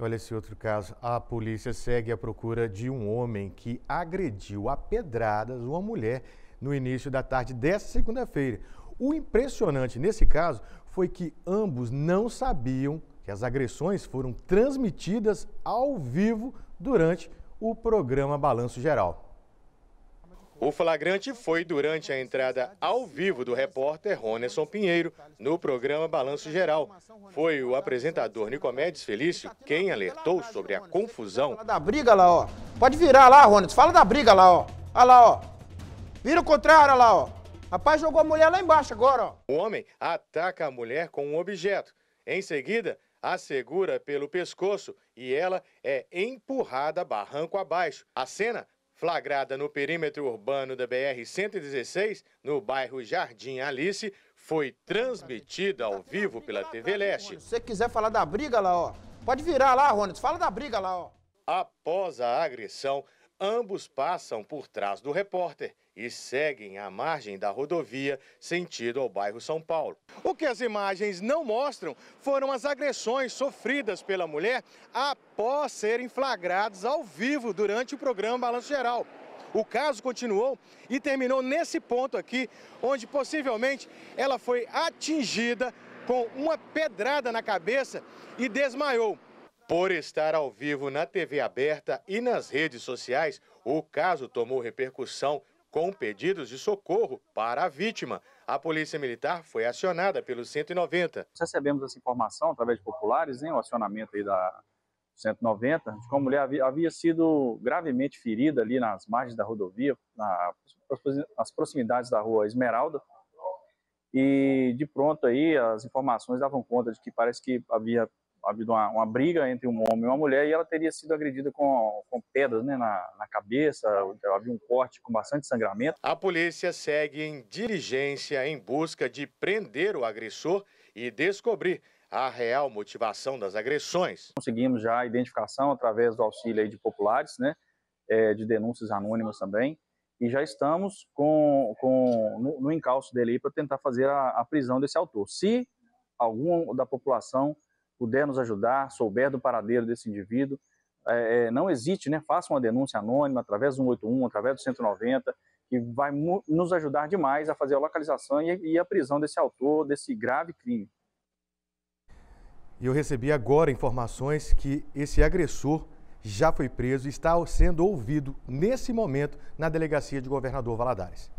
Olha esse outro caso. A polícia segue à procura de um homem que agrediu a pedradas uma mulher no início da tarde desta segunda-feira. O impressionante nesse caso foi que ambos não sabiam que as agressões foram transmitidas ao vivo durante o programa Balanço Geral. O flagrante foi durante a entrada ao vivo do repórter Ronerson Pinheiro no programa Balanço Geral. Foi o apresentador Nicomedes Felício quem alertou sobre a confusão. Fala da briga lá, ó. Pode virar lá, Ronerson. Fala da briga lá, ó. Olha lá, ó. Vira o contrário, olha lá, ó. Rapaz jogou a mulher lá embaixo agora, ó. O homem ataca a mulher com um objeto. Em seguida, a segura pelo pescoço e ela é empurrada barranco abaixo. A cena flagrada no perímetro urbano da BR-116, no bairro Jardim Alice, foi transmitida ao vivo pela TV Leste. Se você quiser falar da briga lá, ó, pode virar lá, Ronald, fala da briga lá, ó. Após a agressão, Ambos passam por trás do repórter e seguem à margem da rodovia sentido ao bairro São Paulo. O que as imagens não mostram foram as agressões sofridas pela mulher após serem flagrados ao vivo durante o programa Balanço Geral. O caso continuou e terminou nesse ponto aqui, onde possivelmente ela foi atingida com uma pedrada na cabeça e desmaiou. Por estar ao vivo na TV aberta e nas redes sociais, o caso tomou repercussão com pedidos de socorro para a vítima. A Polícia Militar foi acionada pelo 190. Recebemos essa informação através de populares, hein, o acionamento aí da 190, de que a mulher havia, havia sido gravemente ferida ali nas margens da rodovia, na, nas proximidades da rua Esmeralda. E de pronto aí as informações davam conta de que parece que havia havido uma, uma, briga entre um homem e uma mulher e ela teria sido agredida com, com pedras né, na, na cabeça, então havia um corte com bastante sangramento. A polícia segue em diligência em busca de prender o agressor e descobrir a real motivação das agressões. Conseguimos já a identificação através do auxílio de populares, né, é, de denúncias anônimas também, e já estamos com, com no, no encalço dele para tentar fazer a, a prisão desse autor. Se algum da população puder nos ajudar, souber do paradeiro desse indivíduo, é, é, não hesite, né? faça uma denúncia anônima através do 181, através do 190, que vai nos ajudar demais a fazer a localização e, e a prisão desse autor, desse grave crime. E eu recebi agora informações que esse agressor já foi preso e está sendo ouvido nesse momento na delegacia de governador Valadares.